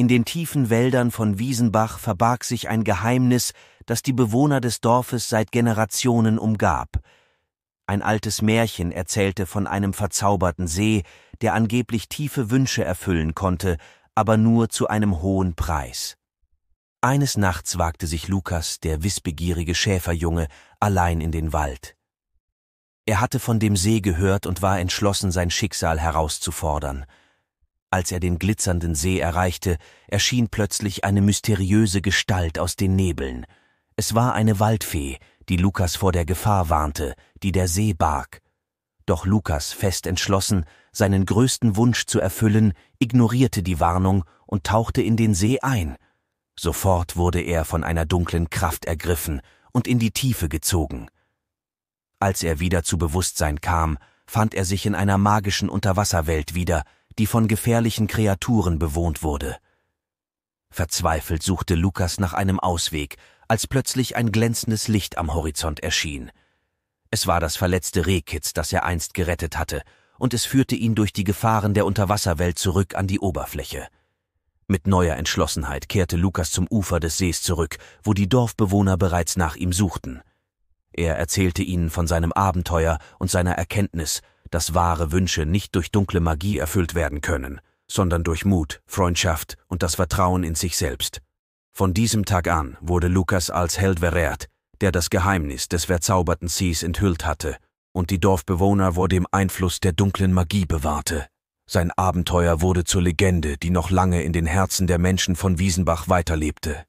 In den tiefen Wäldern von Wiesenbach verbarg sich ein Geheimnis, das die Bewohner des Dorfes seit Generationen umgab. Ein altes Märchen erzählte von einem verzauberten See, der angeblich tiefe Wünsche erfüllen konnte, aber nur zu einem hohen Preis. Eines Nachts wagte sich Lukas, der wissbegierige Schäferjunge, allein in den Wald. Er hatte von dem See gehört und war entschlossen, sein Schicksal herauszufordern – als er den glitzernden See erreichte, erschien plötzlich eine mysteriöse Gestalt aus den Nebeln. Es war eine Waldfee, die Lukas vor der Gefahr warnte, die der See barg. Doch Lukas, fest entschlossen, seinen größten Wunsch zu erfüllen, ignorierte die Warnung und tauchte in den See ein. Sofort wurde er von einer dunklen Kraft ergriffen und in die Tiefe gezogen. Als er wieder zu Bewusstsein kam, fand er sich in einer magischen Unterwasserwelt wieder, die von gefährlichen Kreaturen bewohnt wurde. Verzweifelt suchte Lukas nach einem Ausweg, als plötzlich ein glänzendes Licht am Horizont erschien. Es war das verletzte Rehkitz, das er einst gerettet hatte, und es führte ihn durch die Gefahren der Unterwasserwelt zurück an die Oberfläche. Mit neuer Entschlossenheit kehrte Lukas zum Ufer des Sees zurück, wo die Dorfbewohner bereits nach ihm suchten. Er erzählte ihnen von seinem Abenteuer und seiner Erkenntnis, dass wahre Wünsche nicht durch dunkle Magie erfüllt werden können, sondern durch Mut, Freundschaft und das Vertrauen in sich selbst. Von diesem Tag an wurde Lukas als Held verehrt, der das Geheimnis des verzauberten Sees enthüllt hatte und die Dorfbewohner vor dem Einfluss der dunklen Magie bewahrte. Sein Abenteuer wurde zur Legende, die noch lange in den Herzen der Menschen von Wiesenbach weiterlebte.